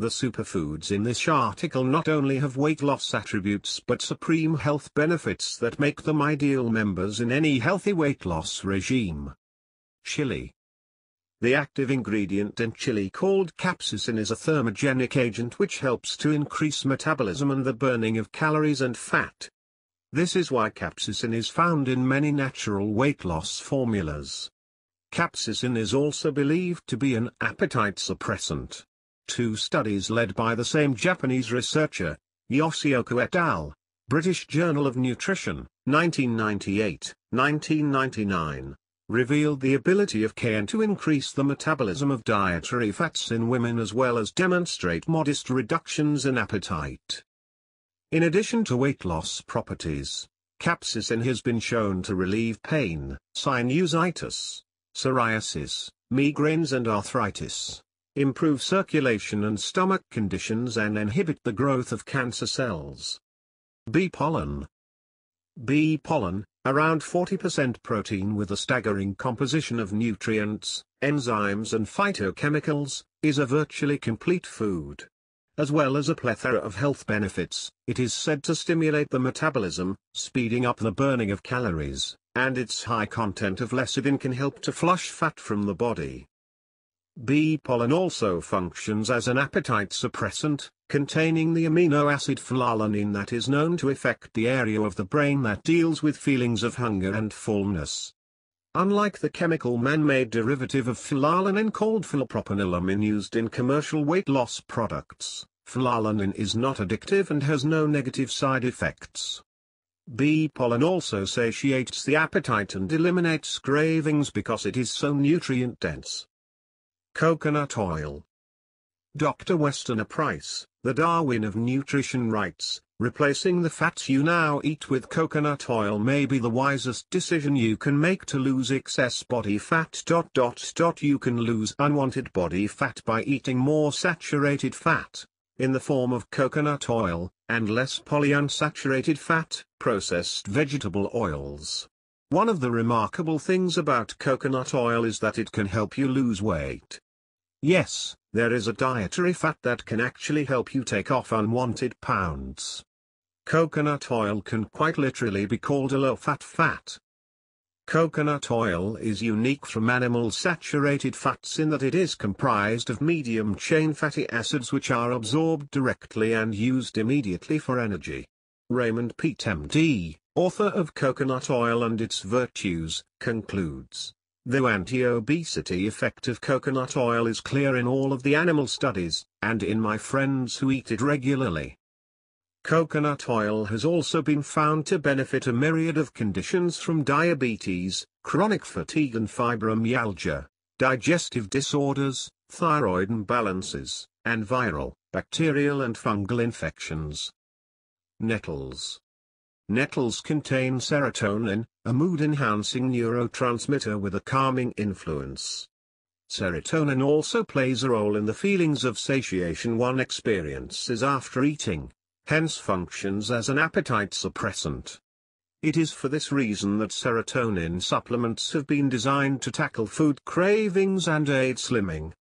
The superfoods in this article not only have weight loss attributes but supreme health benefits that make them ideal members in any healthy weight loss regime. Chili. The active ingredient in chili called capsaicin is a thermogenic agent which helps to increase metabolism and the burning of calories and fat. This is why capsaicin is found in many natural weight loss formulas. Capsaicin is also believed to be an appetite suppressant two studies led by the same Japanese researcher, Yoshioka et al., British Journal of Nutrition, 1998, 1999, revealed the ability of CAN to increase the metabolism of dietary fats in women as well as demonstrate modest reductions in appetite. In addition to weight loss properties, capsaicin has been shown to relieve pain, sinusitis, psoriasis, migraines and arthritis improve circulation and stomach conditions and inhibit the growth of cancer cells. Bee pollen. Bee pollen, around 40% protein with a staggering composition of nutrients, enzymes and phytochemicals, is a virtually complete food. As well as a plethora of health benefits, it is said to stimulate the metabolism, speeding up the burning of calories, and its high content of lecithin can help to flush fat from the body. Bee pollen also functions as an appetite suppressant, containing the amino acid phenylalanine that is known to affect the area of the brain that deals with feelings of hunger and fullness. Unlike the chemical man-made derivative of phenylalanine called phenypropanolamin used in commercial weight loss products, phenylalanine is not addictive and has no negative side effects. Bee pollen also satiates the appetite and eliminates cravings because it is so nutrient dense. Coconut oil. Dr. Westerner Price, The Darwin of Nutrition writes, replacing the fats you now eat with coconut oil may be the wisest decision you can make to lose excess body fat. You can lose unwanted body fat by eating more saturated fat, in the form of coconut oil, and less polyunsaturated fat, processed vegetable oils, one of the remarkable things about coconut oil is that it can help you lose weight. Yes, there is a dietary fat that can actually help you take off unwanted pounds. Coconut oil can quite literally be called a low-fat fat. Coconut oil is unique from animal saturated fats in that it is comprised of medium-chain fatty acids which are absorbed directly and used immediately for energy. Raymond Pete MD, author of Coconut Oil and Its Virtues, concludes, The anti-obesity effect of coconut oil is clear in all of the animal studies, and in my friends who eat it regularly. Coconut oil has also been found to benefit a myriad of conditions from diabetes, chronic fatigue and fibromyalgia, digestive disorders, thyroid imbalances, and viral, bacterial and fungal infections. Nettles Nettles contain serotonin, a mood-enhancing neurotransmitter with a calming influence. Serotonin also plays a role in the feelings of satiation one experiences after eating, hence functions as an appetite suppressant. It is for this reason that serotonin supplements have been designed to tackle food cravings and aid slimming.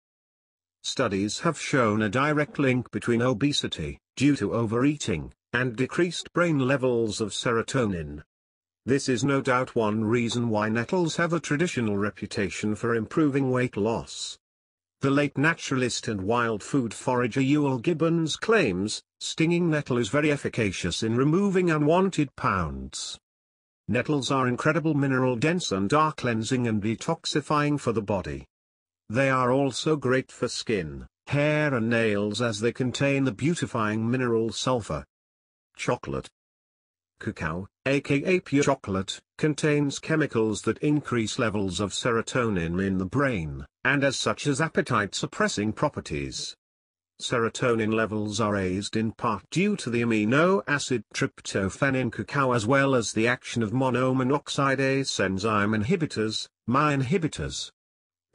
Studies have shown a direct link between obesity, due to overeating, and decreased brain levels of serotonin. This is no doubt one reason why nettles have a traditional reputation for improving weight loss. The late naturalist and wild food forager Ewell Gibbons claims, stinging nettle is very efficacious in removing unwanted pounds. Nettles are incredible mineral dense and are cleansing and detoxifying for the body. They are also great for skin, hair and nails as they contain the beautifying mineral sulfur, chocolate. Cacao, aka pure chocolate, contains chemicals that increase levels of serotonin in the brain, and as such has appetite-suppressing properties. Serotonin levels are raised in part due to the amino acid tryptophan in cacao as well as the action of monomonoxidase enzyme inhibitors, MY inhibitors.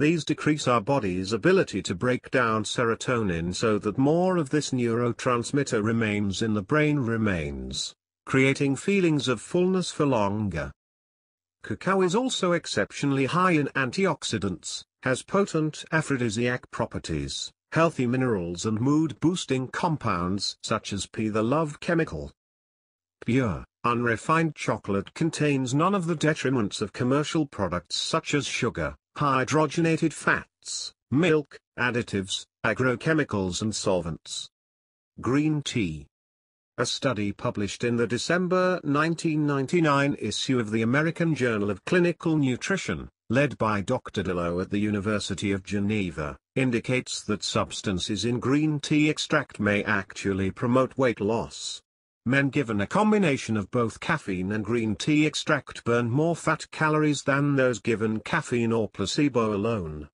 These decrease our body's ability to break down serotonin so that more of this neurotransmitter remains in the brain remains, creating feelings of fullness for longer. Cacao is also exceptionally high in antioxidants, has potent aphrodisiac properties, healthy minerals and mood-boosting compounds such as P. The Love Chemical. Pure, unrefined chocolate contains none of the detriments of commercial products such as sugar, hydrogenated fats, milk, additives, agrochemicals and solvents. Green tea. A study published in the December 1999 issue of the American Journal of Clinical Nutrition, led by Dr. Dillo at the University of Geneva, indicates that substances in green tea extract may actually promote weight loss, Men given a combination of both caffeine and green tea extract burn more fat calories than those given caffeine or placebo alone.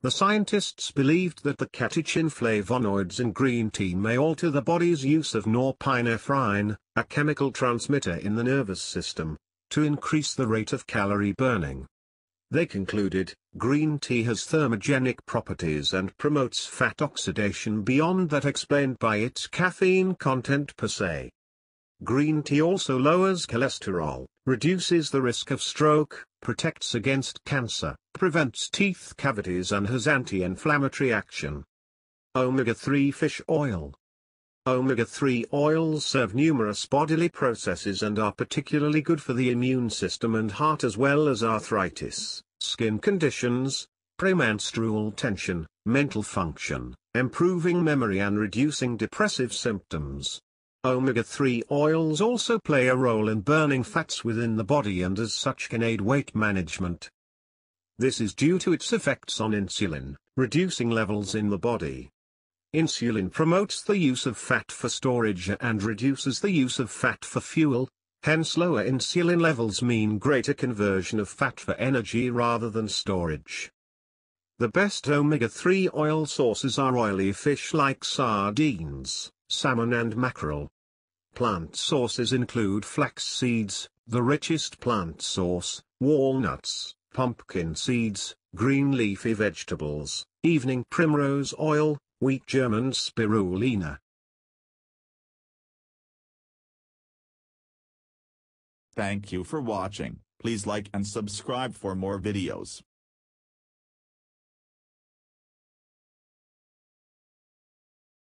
The scientists believed that the catechin flavonoids in green tea may alter the body's use of norepinephrine, a chemical transmitter in the nervous system, to increase the rate of calorie burning. They concluded, green tea has thermogenic properties and promotes fat oxidation beyond that explained by its caffeine content per se. Green tea also lowers cholesterol, reduces the risk of stroke, protects against cancer, prevents teeth cavities and has anti-inflammatory action. Omega-3 fish oil Omega-3 oils serve numerous bodily processes and are particularly good for the immune system and heart as well as arthritis, skin conditions, premenstrual tension, mental function, improving memory and reducing depressive symptoms. Omega-3 oils also play a role in burning fats within the body and as such can aid weight management. This is due to its effects on insulin, reducing levels in the body. Insulin promotes the use of fat for storage and reduces the use of fat for fuel, hence lower insulin levels mean greater conversion of fat for energy rather than storage. The best omega-3 oil sources are oily fish like sardines, salmon and mackerel. Plant sources include flax seeds, the richest plant source, walnuts, pumpkin seeds, green leafy vegetables, evening primrose oil, weak German spirulina. Thank you for watching, please like and subscribe for more videos.